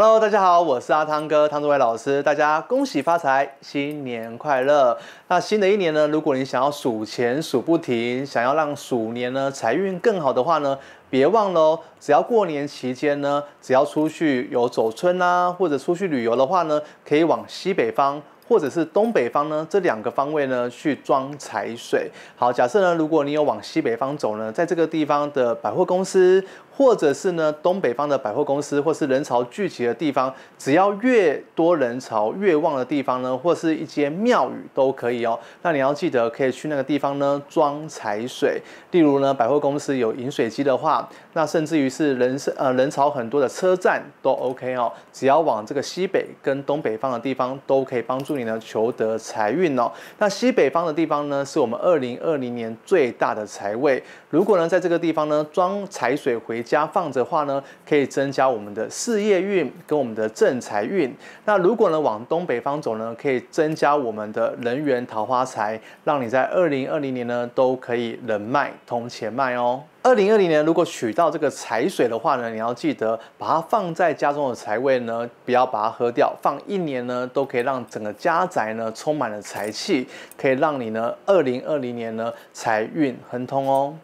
Hello，大家好，我是阿汤哥汤志伟老师，大家恭喜发财，新年快乐。那新的一年呢，如果你想要数钱数不停，想要让鼠年呢财运更好的话呢，别忘了，只要过年期间呢，只要出去有走村啊，或者出去旅游的话呢，可以往西北方或者是东北方呢这两个方位呢去装财水。好，假设呢，如果你有往西北方走呢，在这个地方的百货公司。或者是呢，东北方的百货公司，或是人潮聚集的地方，只要越多人潮越旺的地方呢，或是一间庙宇都可以哦。那你要记得可以去那个地方呢装财水，例如呢百货公司有饮水机的话，那甚至于是人呃人潮很多的车站都 OK 哦。只要往这个西北跟东北方的地方，都可以帮助你呢求得财运哦。那西北方的地方呢，是我们二零二零年最大的财位。如果呢在这个地方呢装财水回。家放着话呢，可以增加我们的事业运跟我们的正财运。那如果呢往东北方走呢，可以增加我们的人缘桃花财，让你在二零二零年呢都可以人脉通钱脉哦。二零二零年如果取到这个财水的话呢，你要记得把它放在家中的财位呢，不要把它喝掉，放一年呢都可以让整个家宅呢充满了财气，可以让你呢二零二零年呢财运亨通哦。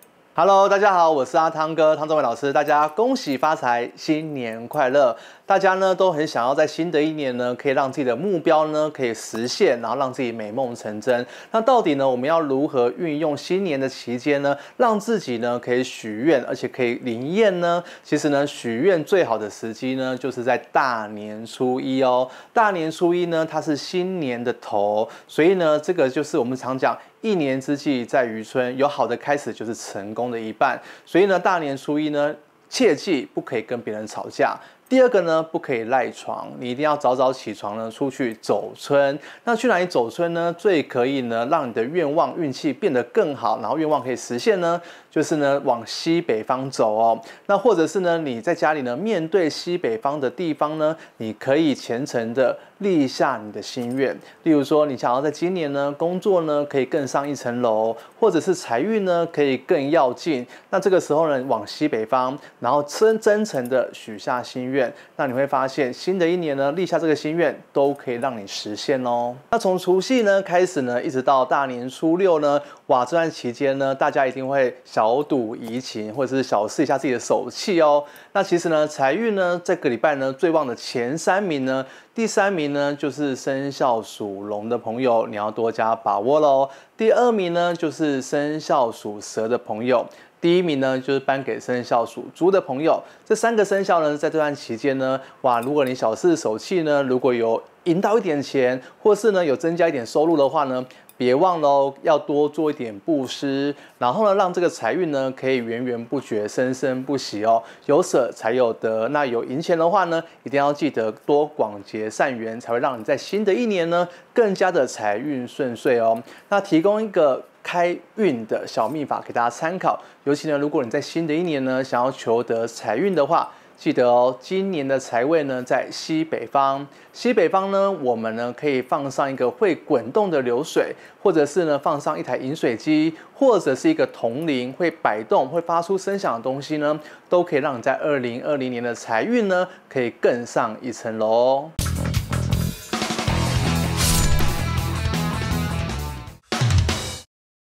Hello，大家好，我是阿汤哥汤中伟老师。大家恭喜发财，新年快乐！大家呢都很想要在新的一年呢，可以让自己的目标呢可以实现，然后让自己美梦成真。那到底呢，我们要如何运用新年的期间呢，让自己呢可以许愿，而且可以灵验呢？其实呢，许愿最好的时机呢，就是在大年初一哦。大年初一呢，它是新年的头，所以呢，这个就是我们常讲。一年之计在于春，有好的开始就是成功的一半。所以呢，大年初一呢，切记不可以跟别人吵架。第二个呢，不可以赖床，你一定要早早起床呢，出去走春。那去哪里走春呢？最可以呢，让你的愿望运气变得更好，然后愿望可以实现呢，就是呢，往西北方走哦。那或者是呢，你在家里呢，面对西北方的地方呢，你可以虔诚的立下你的心愿。例如说，你想要在今年呢，工作呢，可以更上一层楼，或者是财运呢，可以更要进。那这个时候呢，往西北方，然后真真诚的许下心愿。那你会发现，新的一年呢，立下这个心愿都可以让你实现哦。那从除夕呢开始呢，一直到大年初六呢，哇，这段期间呢，大家一定会小赌怡情，或者是小试一下自己的手气哦。那其实呢，财运呢，在个礼拜呢最旺的前三名呢，第三名呢就是生肖属龙的朋友，你要多加把握喽。第二名呢就是生肖属蛇的朋友。第一名呢，就是颁给生肖属猪的朋友。这三个生肖呢，在这段期间呢，哇，如果你小事手气呢，如果有赢到一点钱，或是呢有增加一点收入的话呢，别忘了要多做一点布施，然后呢，让这个财运呢可以源源不绝、生生不息哦。有舍才有得，那有赢钱的话呢，一定要记得多广结善缘，才会让你在新的一年呢更加的财运顺遂哦。那提供一个。开运的小秘法给大家参考，尤其呢，如果你在新的一年呢想要求得财运的话，记得哦，今年的财位呢在西北方，西北方呢我们呢可以放上一个会滚动的流水，或者是呢放上一台饮水机，或者是一个铜铃会摆动会发出声响的东西呢，都可以让你在二零二零年的财运呢可以更上一层楼。